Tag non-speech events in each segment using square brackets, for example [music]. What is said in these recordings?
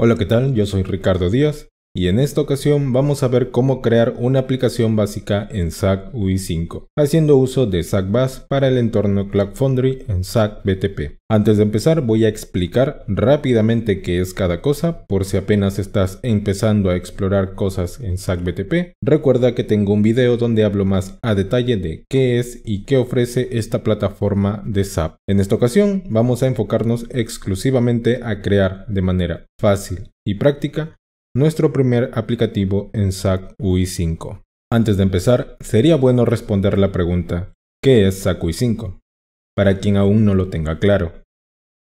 Hola, ¿qué tal? Yo soy Ricardo Díaz y en esta ocasión vamos a ver cómo crear una aplicación básica en SAC UI 5, haciendo uso de SAC BAS para el entorno Cloud Foundry en SAC BTP. Antes de empezar voy a explicar rápidamente qué es cada cosa por si apenas estás empezando a explorar cosas en SAC BTP. Recuerda que tengo un video donde hablo más a detalle de qué es y qué ofrece esta plataforma de SAP. En esta ocasión vamos a enfocarnos exclusivamente a crear de manera fácil y práctica nuestro primer aplicativo en SAC UI 5. Antes de empezar, sería bueno responder la pregunta, ¿qué es SAC UI 5? Para quien aún no lo tenga claro.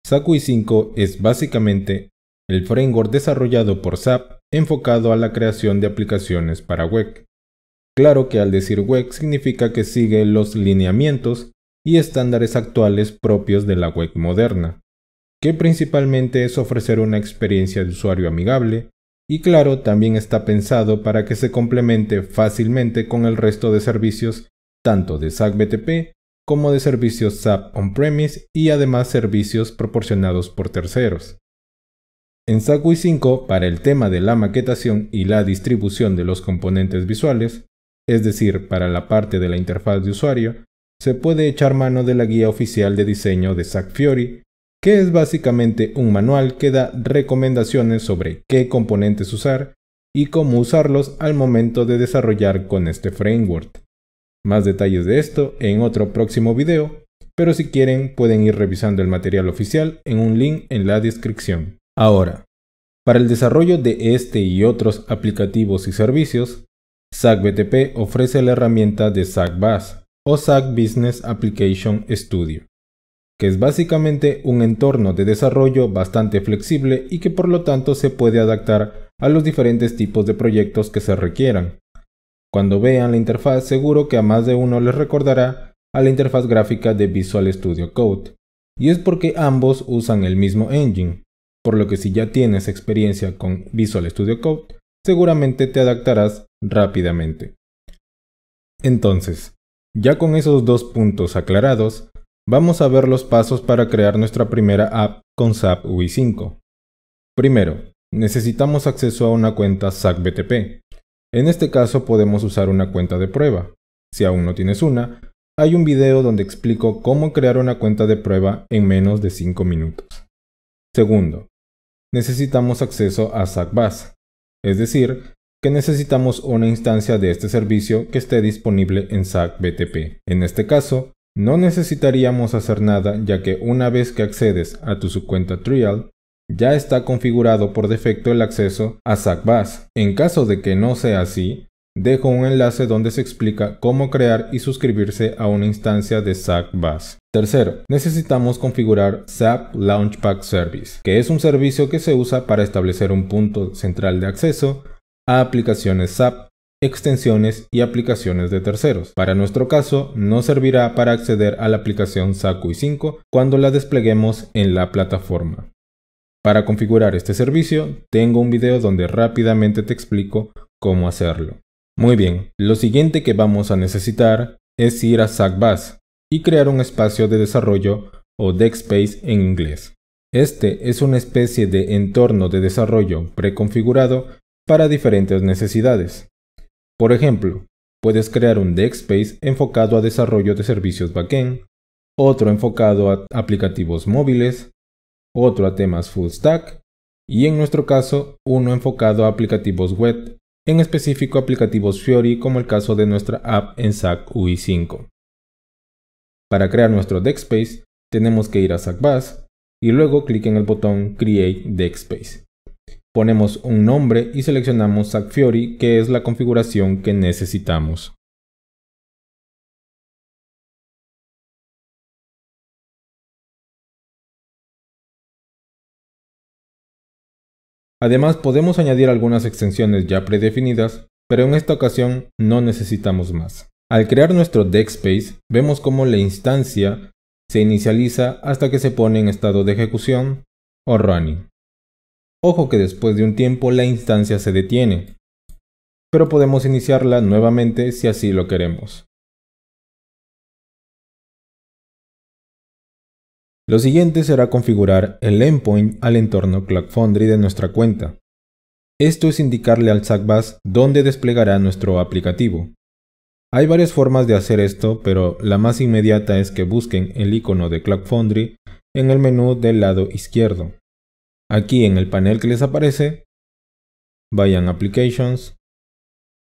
SAC UI 5 es básicamente el framework desarrollado por SAP enfocado a la creación de aplicaciones para web. Claro que al decir web significa que sigue los lineamientos y estándares actuales propios de la web moderna, que principalmente es ofrecer una experiencia de usuario amigable y claro, también está pensado para que se complemente fácilmente con el resto de servicios tanto de SAC BTP como de servicios SAP on-premise y además servicios proporcionados por terceros. En SAP 5, para el tema de la maquetación y la distribución de los componentes visuales, es decir, para la parte de la interfaz de usuario, se puede echar mano de la guía oficial de diseño de SAC Fiori que es básicamente un manual que da recomendaciones sobre qué componentes usar y cómo usarlos al momento de desarrollar con este framework. Más detalles de esto en otro próximo video, pero si quieren pueden ir revisando el material oficial en un link en la descripción. Ahora, para el desarrollo de este y otros aplicativos y servicios, SACBTP ofrece la herramienta de SACBAS o SAC Business Application Studio que es básicamente un entorno de desarrollo bastante flexible y que por lo tanto se puede adaptar a los diferentes tipos de proyectos que se requieran. Cuando vean la interfaz seguro que a más de uno les recordará a la interfaz gráfica de Visual Studio Code, y es porque ambos usan el mismo engine, por lo que si ya tienes experiencia con Visual Studio Code, seguramente te adaptarás rápidamente. Entonces, ya con esos dos puntos aclarados, Vamos a ver los pasos para crear nuestra primera app con SAP UI5. Primero, necesitamos acceso a una cuenta SAP BTP. En este caso podemos usar una cuenta de prueba. Si aún no tienes una, hay un video donde explico cómo crear una cuenta de prueba en menos de 5 minutos. Segundo, necesitamos acceso a SAP BAS, es decir, que necesitamos una instancia de este servicio que esté disponible en SAP BTP. En este caso, no necesitaríamos hacer nada ya que una vez que accedes a tu subcuenta Trial, ya está configurado por defecto el acceso a SACBAS. En caso de que no sea así, dejo un enlace donde se explica cómo crear y suscribirse a una instancia de SACBAS. Tercero, necesitamos configurar SAP Launchpad Service, que es un servicio que se usa para establecer un punto central de acceso a aplicaciones SAP extensiones y aplicaciones de terceros. Para nuestro caso, no servirá para acceder a la aplicación SACUI 5 cuando la despleguemos en la plataforma. Para configurar este servicio, tengo un video donde rápidamente te explico cómo hacerlo. Muy bien, lo siguiente que vamos a necesitar es ir a SACBAS y crear un espacio de desarrollo o DeckSpace en inglés. Este es una especie de entorno de desarrollo preconfigurado para diferentes necesidades. Por ejemplo, puedes crear un DeckSpace enfocado a desarrollo de servicios backend, otro enfocado a aplicativos móviles, otro a temas full stack y en nuestro caso uno enfocado a aplicativos web, en específico aplicativos Fiori como el caso de nuestra app en SAC UI 5. Para crear nuestro DeckSpace tenemos que ir a SACBus y luego clic en el botón Create DeckSpace. Ponemos un nombre y seleccionamos Sac Fiori, que es la configuración que necesitamos. Además podemos añadir algunas extensiones ya predefinidas, pero en esta ocasión no necesitamos más. Al crear nuestro DeckSpace, vemos cómo la instancia se inicializa hasta que se pone en estado de ejecución o running. Ojo que después de un tiempo la instancia se detiene, pero podemos iniciarla nuevamente si así lo queremos. Lo siguiente será configurar el endpoint al entorno Clock Foundry de nuestra cuenta. Esto es indicarle al SACBAS dónde desplegará nuestro aplicativo. Hay varias formas de hacer esto, pero la más inmediata es que busquen el icono de Clock Foundry en el menú del lado izquierdo. Aquí en el panel que les aparece, vayan a Applications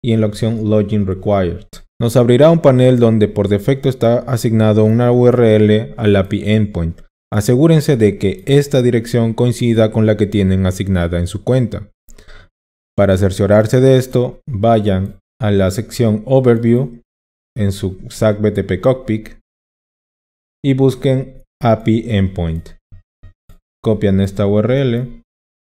y en la opción Login Required. Nos abrirá un panel donde por defecto está asignado una URL al API Endpoint. Asegúrense de que esta dirección coincida con la que tienen asignada en su cuenta. Para cerciorarse de esto, vayan a la sección Overview en su SAC BTP Cockpit y busquen API Endpoint copian esta URL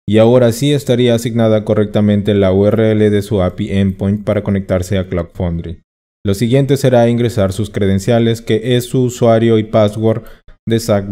y ahora sí estaría asignada correctamente la URL de su API Endpoint para conectarse a Cloud Foundry. Lo siguiente será ingresar sus credenciales que es su usuario y password de SAC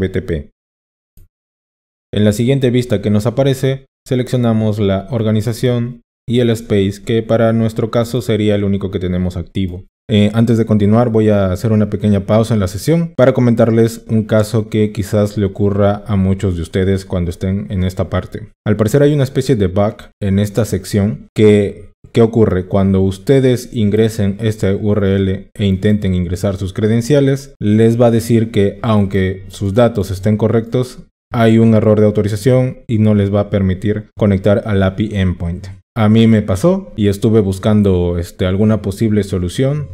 En la siguiente vista que nos aparece, seleccionamos la organización y el space que para nuestro caso sería el único que tenemos activo. Eh, antes de continuar voy a hacer una pequeña pausa en la sesión para comentarles un caso que quizás le ocurra a muchos de ustedes cuando estén en esta parte. Al parecer hay una especie de bug en esta sección que ¿Qué ocurre? Cuando ustedes ingresen esta URL e intenten ingresar sus credenciales, les va a decir que aunque sus datos estén correctos, hay un error de autorización y no les va a permitir conectar al API Endpoint. A mí me pasó y estuve buscando este, alguna posible solución.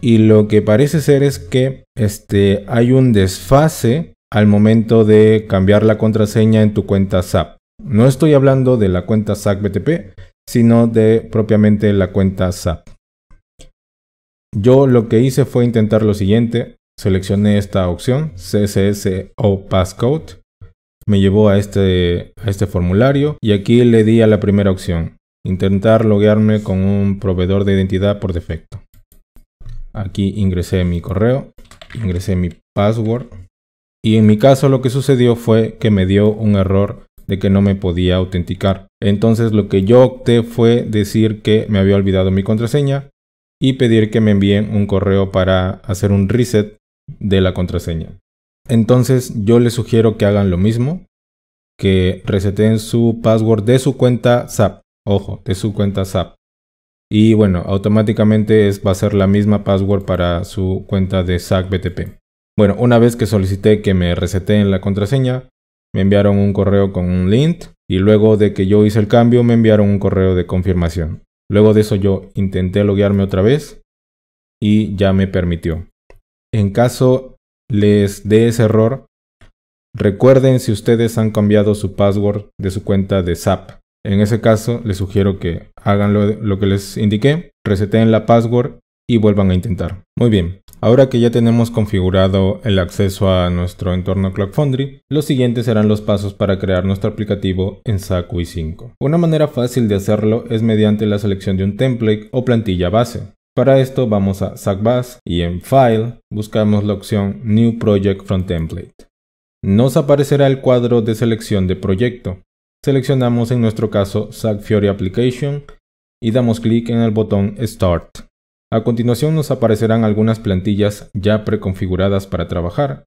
Y lo que parece ser es que este, hay un desfase al momento de cambiar la contraseña en tu cuenta SAP. No estoy hablando de la cuenta SAP BTP, sino de propiamente la cuenta SAP. Yo lo que hice fue intentar lo siguiente. Seleccioné esta opción, CSS o Passcode me llevó a este, a este formulario y aquí le di a la primera opción, intentar loguearme con un proveedor de identidad por defecto. Aquí ingresé mi correo, ingresé mi password y en mi caso lo que sucedió fue que me dio un error de que no me podía autenticar. Entonces lo que yo opté fue decir que me había olvidado mi contraseña y pedir que me envíen un correo para hacer un reset de la contraseña. Entonces yo les sugiero que hagan lo mismo, que reseten su password de su cuenta SAP. Ojo, de su cuenta SAP. Y bueno, automáticamente es, va a ser la misma password para su cuenta de SAC BTP. Bueno, una vez que solicité que me reseteen la contraseña, me enviaron un correo con un link y luego de que yo hice el cambio me enviaron un correo de confirmación. Luego de eso yo intenté loguearme otra vez y ya me permitió. En caso les dé ese error, recuerden si ustedes han cambiado su password de su cuenta de SAP. En ese caso, les sugiero que hagan lo, que les indiqué, reseteen la password y vuelvan a intentar. Muy bien, ahora que ya tenemos configurado el acceso a nuestro entorno Cloud Foundry, los siguientes serán los pasos para crear nuestro aplicativo en SAP UI 5. Una manera fácil de hacerlo es mediante la selección de un template o plantilla base. Para esto vamos a SACBAS y en File buscamos la opción New Project from Template. Nos aparecerá el cuadro de selección de proyecto. Seleccionamos en nuestro caso SAC Application y damos clic en el botón Start. A continuación nos aparecerán algunas plantillas ya preconfiguradas para trabajar.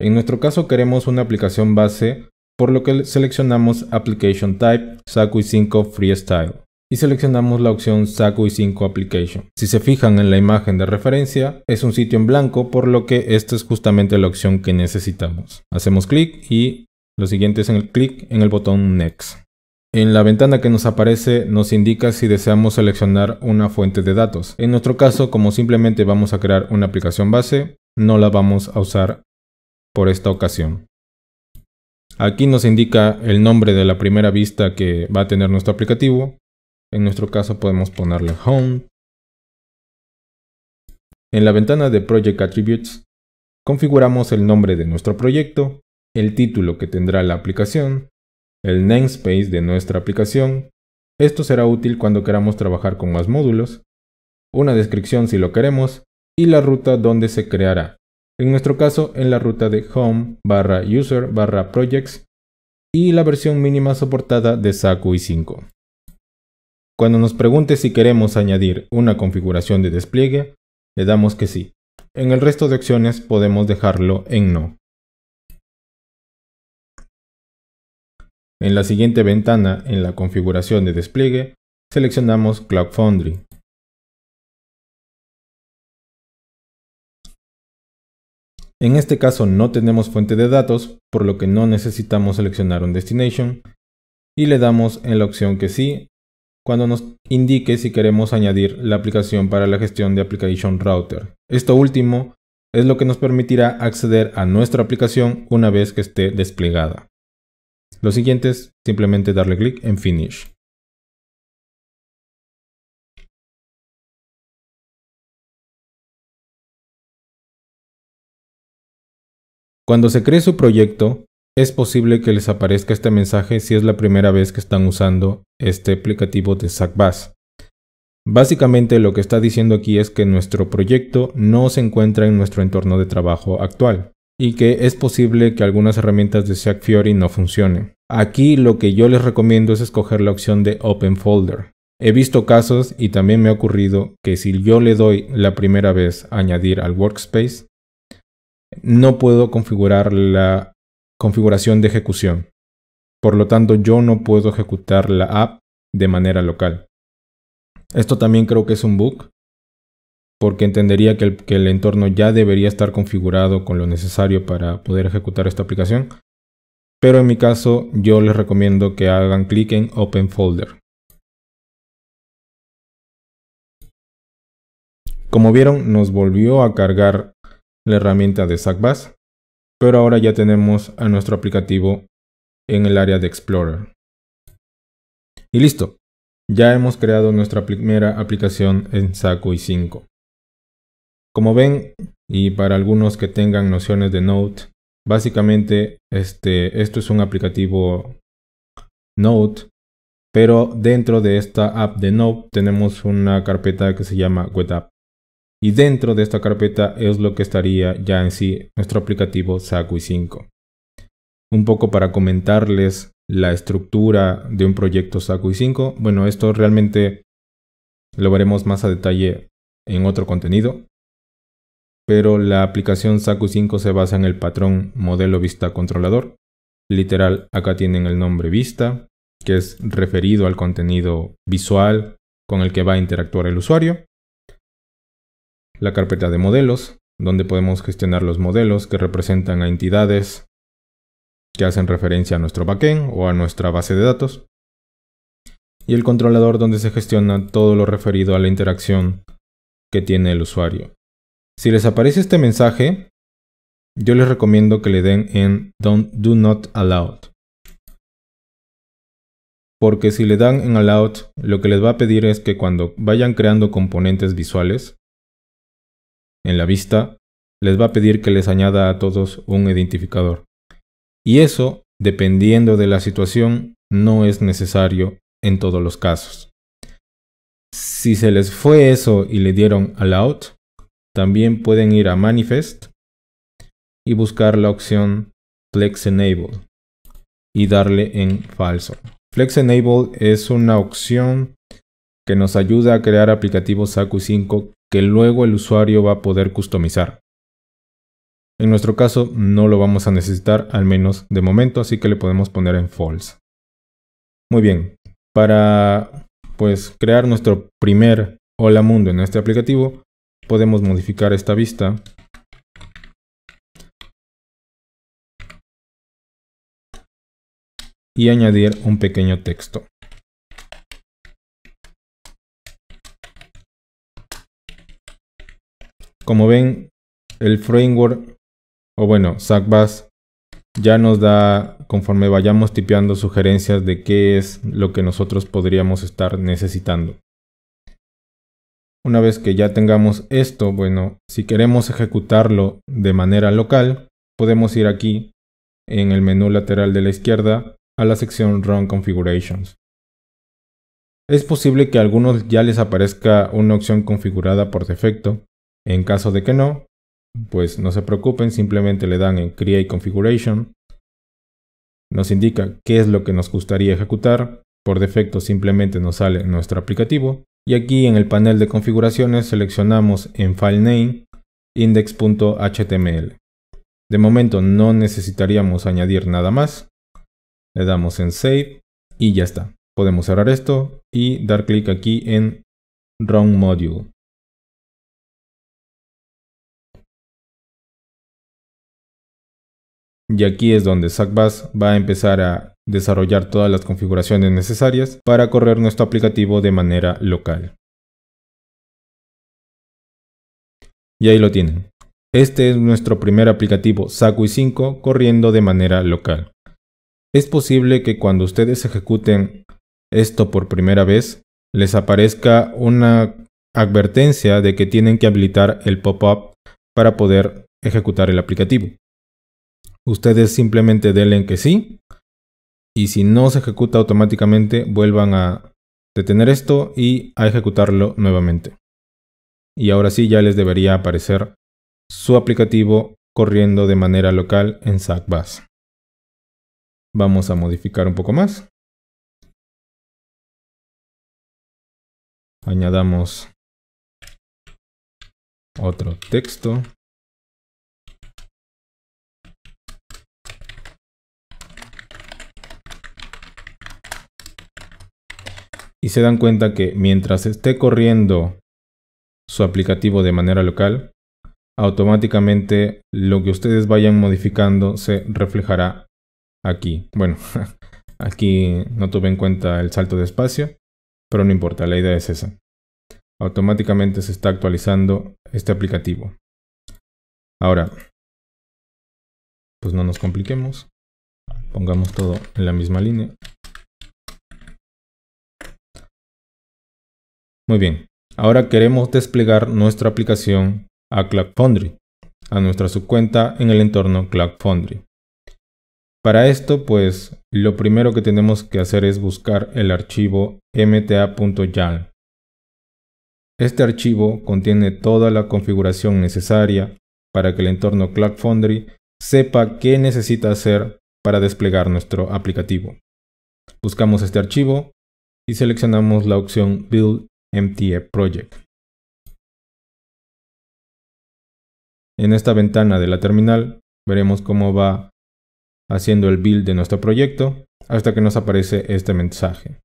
En nuestro caso queremos una aplicación base, por lo que seleccionamos Application Type SACUI 5 Freestyle y seleccionamos la opción y 5 Application. Si se fijan en la imagen de referencia, es un sitio en blanco, por lo que esta es justamente la opción que necesitamos. Hacemos clic y lo siguiente es el clic en el botón Next. En la ventana que nos aparece nos indica si deseamos seleccionar una fuente de datos. En nuestro caso, como simplemente vamos a crear una aplicación base, no la vamos a usar por esta ocasión. Aquí nos indica el nombre de la primera vista que va a tener nuestro aplicativo, en nuestro caso podemos ponerle Home. En la ventana de Project Attributes, configuramos el nombre de nuestro proyecto, el título que tendrá la aplicación, el namespace de nuestra aplicación. Esto será útil cuando queramos trabajar con más módulos, una descripción si lo queremos y la ruta donde se creará. En nuestro caso, en la ruta de home barra user barra projects y la versión mínima soportada de SACUI 5. Cuando nos pregunte si queremos añadir una configuración de despliegue, le damos que sí. En el resto de opciones podemos dejarlo en no. En la siguiente ventana, en la configuración de despliegue, seleccionamos Cloud Foundry. En este caso no tenemos fuente de datos, por lo que no necesitamos seleccionar un destination, y le damos en la opción que sí cuando nos indique si queremos añadir la aplicación para la gestión de Application Router. Esto último es lo que nos permitirá acceder a nuestra aplicación una vez que esté desplegada. Lo siguiente es simplemente darle clic en Finish. Cuando se cree su proyecto, es posible que les aparezca este mensaje si es la primera vez que están usando este aplicativo de SACBAS. Básicamente lo que está diciendo aquí es que nuestro proyecto no se encuentra en nuestro entorno de trabajo actual y que es posible que algunas herramientas de SACFiori no funcionen. Aquí lo que yo les recomiendo es escoger la opción de Open Folder. He visto casos y también me ha ocurrido que si yo le doy la primera vez añadir al workspace, no puedo configurar la configuración de ejecución. Por lo tanto, yo no puedo ejecutar la app de manera local. Esto también creo que es un bug, porque entendería que el, entorno ya debería estar configurado con lo necesario para poder ejecutar esta aplicación. Pero en mi caso, yo les recomiendo que hagan clic en Open Folder. Como vieron, nos volvió a cargar la herramienta de SACBAS pero ahora ya tenemos a nuestro aplicativo en el área de Explorer. Y listo, ya hemos creado nuestra primera aplicación en SACO y 5. Como ven, y para algunos que tengan nociones de Node, básicamente este, esto es un aplicativo Node, pero dentro de esta app de Node tenemos una carpeta que se llama WebApp y dentro de esta carpeta es lo que estaría ya en sí nuestro aplicativo SACUI 5. Un poco para comentarles la estructura de un proyecto SACUI 5, bueno, esto realmente lo veremos más a detalle en otro contenido, pero la aplicación SACUI 5 se basa en el patrón modelo vista controlador. Literal, acá tienen el nombre vista, que es referido al contenido visual con el que va a interactuar el usuario la carpeta de modelos, donde podemos gestionar los modelos que representan a entidades que hacen referencia a nuestro backend o a nuestra base de datos, y el controlador donde se gestiona todo lo referido a la interacción que tiene el usuario. Si les aparece este mensaje, yo les recomiendo que le den en Don't, Do Not Allowed. Porque si le dan en Allowed, lo que les va a pedir es que cuando vayan creando componentes visuales, en la vista, les va a pedir que les añada a todos un identificador. Y eso, dependiendo de la situación, no es necesario en todos los casos. Si se les fue eso y le dieron Allowed, también pueden ir a Manifest y buscar la opción Flex Enable y darle en falso. Flex Enable es una opción que nos ayuda a crear aplicativos SACU 5 que luego el usuario va a poder customizar. En nuestro caso no lo vamos a necesitar, al menos de momento, así que le podemos poner en false. Muy bien, para pues crear nuestro primer hola mundo en este aplicativo, podemos modificar esta vista. Y añadir un pequeño texto. Como ven, el framework, o bueno, SACBAS ya nos da, conforme vayamos tipeando, sugerencias de qué es lo que nosotros podríamos estar necesitando. Una vez que ya tengamos esto, bueno, si queremos ejecutarlo de manera local, podemos ir aquí en el menú lateral de la izquierda a la sección Run Configurations. Es posible que a algunos ya les aparezca una opción configurada por defecto, en caso de que no, pues no se preocupen, simplemente le dan en Create Configuration. Nos indica qué es lo que nos gustaría ejecutar. Por defecto simplemente nos sale nuestro aplicativo. Y aquí en el panel de configuraciones seleccionamos en File Name index.html. De momento no necesitaríamos añadir nada más. Le damos en Save y ya está. Podemos cerrar esto y dar clic aquí en Run Module. Y aquí es donde SACBAS va a empezar a desarrollar todas las configuraciones necesarias para correr nuestro aplicativo de manera local. Y ahí lo tienen. Este es nuestro primer aplicativo SACUI 5 corriendo de manera local. Es posible que cuando ustedes ejecuten esto por primera vez, les aparezca una advertencia de que tienen que habilitar el pop-up para poder ejecutar el aplicativo ustedes simplemente denle en que sí. Y si no se ejecuta automáticamente, vuelvan a detener esto y a ejecutarlo nuevamente. Y ahora sí ya les debería aparecer su aplicativo corriendo de manera local en SACBAS. Vamos a modificar un poco más. Añadamos otro texto y se dan cuenta que mientras esté corriendo su aplicativo de manera local, automáticamente lo que ustedes vayan modificando se reflejará aquí. Bueno, [laughs] aquí no tuve en cuenta el salto de espacio, pero no importa, la idea es esa. Automáticamente se está actualizando este aplicativo. Ahora, pues no nos compliquemos, pongamos todo en la misma línea. Muy bien, ahora queremos desplegar nuestra aplicación a Cloud Foundry, a nuestra subcuenta en el entorno Cloud Foundry. Para esto, pues, lo primero que tenemos que hacer es buscar el archivo mta.yaml. Este archivo contiene toda la configuración necesaria para que el entorno Cloud Foundry sepa qué necesita hacer para desplegar nuestro aplicativo. Buscamos este archivo y seleccionamos la opción Build MTA e Project. En esta ventana de la terminal veremos cómo va haciendo el build de nuestro proyecto hasta que nos aparece este mensaje.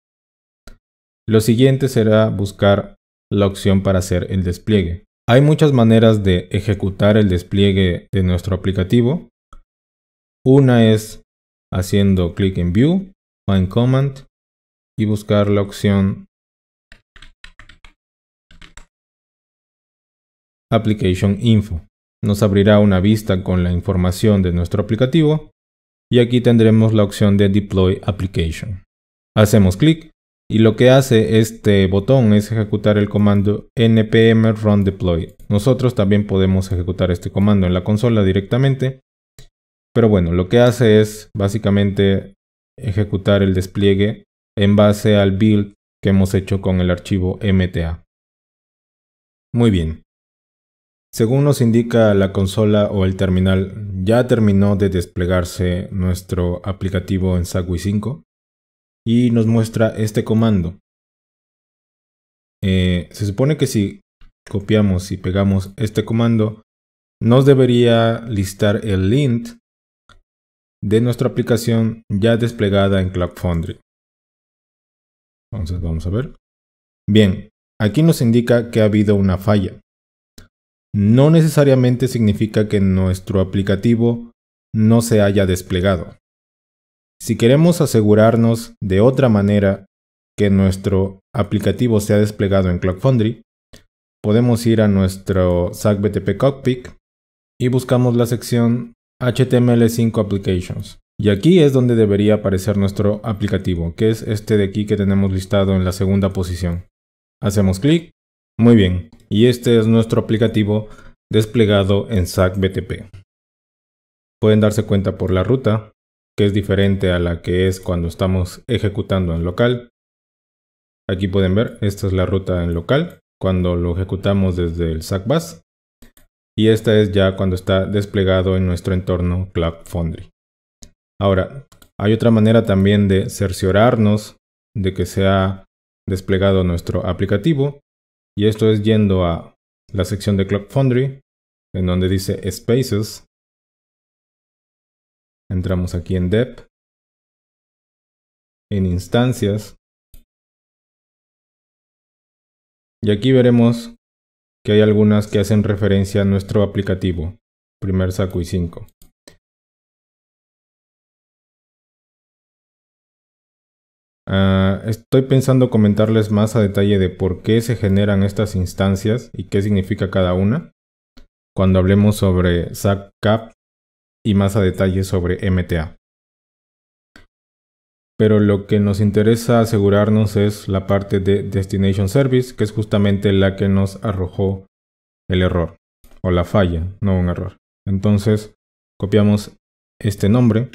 Lo siguiente será buscar la opción para hacer el despliegue. Hay muchas maneras de ejecutar el despliegue de nuestro aplicativo. Una es haciendo clic en View, Find Command y buscar la opción Application Info. Nos abrirá una vista con la información de nuestro aplicativo y aquí tendremos la opción de Deploy Application. Hacemos clic y lo que hace este botón es ejecutar el comando npm run deploy. Nosotros también podemos ejecutar este comando en la consola directamente, pero bueno, lo que hace es básicamente ejecutar el despliegue en base al build que hemos hecho con el archivo mta. Muy bien, según nos indica la consola o el terminal, ya terminó de desplegarse nuestro aplicativo en SAGUI 5 y nos muestra este comando. Eh, se supone que si copiamos y pegamos este comando, nos debería listar el lint de nuestra aplicación ya desplegada en Cloud Foundry. Entonces vamos a ver. Bien, aquí nos indica que ha habido una falla no necesariamente significa que nuestro aplicativo no se haya desplegado. Si queremos asegurarnos de otra manera que nuestro aplicativo se sea desplegado en Cloud Foundry, podemos ir a nuestro SAC Cockpit y buscamos la sección HTML5 Applications. Y aquí es donde debería aparecer nuestro aplicativo, que es este de aquí que tenemos listado en la segunda posición. Hacemos clic. Muy bien, y este es nuestro aplicativo desplegado en SAC BTP. Pueden darse cuenta por la ruta, que es diferente a la que es cuando estamos ejecutando en local. Aquí pueden ver, esta es la ruta en local, cuando lo ejecutamos desde el SAC Bus. Y esta es ya cuando está desplegado en nuestro entorno Cloud Foundry. Ahora, hay otra manera también de cerciorarnos de que se ha desplegado nuestro aplicativo y esto es yendo a la sección de Clock Foundry, en donde dice Spaces. Entramos aquí en Dep, en Instancias. Y aquí veremos que hay algunas que hacen referencia a nuestro aplicativo, primer saco y 5 estoy pensando comentarles más a detalle de por qué se generan estas instancias y qué significa cada una cuando hablemos sobre SACCAP y más a detalle sobre MTA. Pero lo que nos interesa asegurarnos es la parte de Destination Service, que es justamente la que nos arrojó el error, o la falla, no un error. Entonces, copiamos este nombre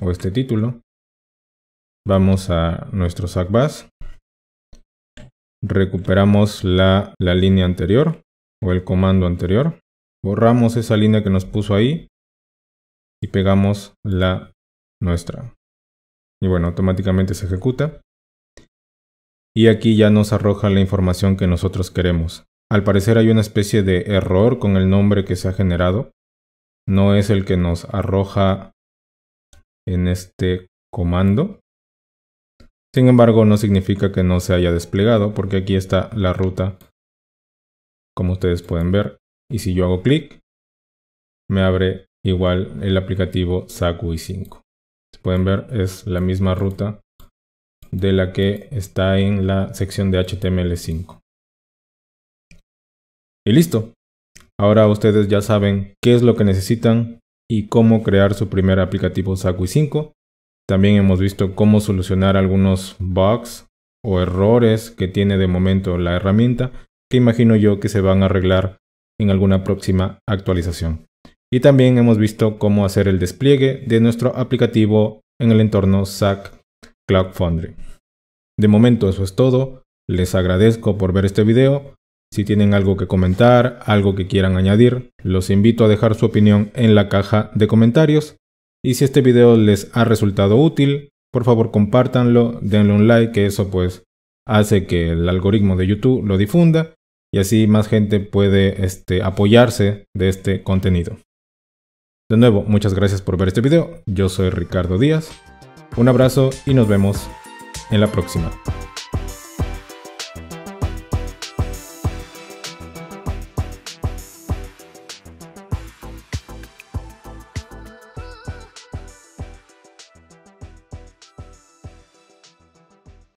o este título Vamos a nuestro SACBAS. Recuperamos la, la línea anterior o el comando anterior. Borramos esa línea que nos puso ahí y pegamos la nuestra. Y bueno, automáticamente se ejecuta. Y aquí ya nos arroja la información que nosotros queremos. Al parecer hay una especie de error con el nombre que se ha generado. No es el que nos arroja en este comando. Sin embargo, no significa que no se haya desplegado porque aquí está la ruta, como ustedes pueden ver. Y si yo hago clic, me abre igual el aplicativo SACUI 5. Pueden ver, es la misma ruta de la que está en la sección de HTML5. Y listo. Ahora ustedes ya saben qué es lo que necesitan y cómo crear su primer aplicativo SACUI 5. También hemos visto cómo solucionar algunos bugs o errores que tiene de momento la herramienta que imagino yo que se van a arreglar en alguna próxima actualización. Y también hemos visto cómo hacer el despliegue de nuestro aplicativo en el entorno SAC Cloud Foundry. De momento eso es todo. Les agradezco por ver este video. Si tienen algo que comentar, algo que quieran añadir, los invito a dejar su opinión en la caja de comentarios. Y si este video les ha resultado útil, por favor compártanlo, denle un like, que eso pues hace que el algoritmo de YouTube lo difunda y así más gente puede este, apoyarse de este contenido. De nuevo, muchas gracias por ver este video. Yo soy Ricardo Díaz. Un abrazo y nos vemos en la próxima.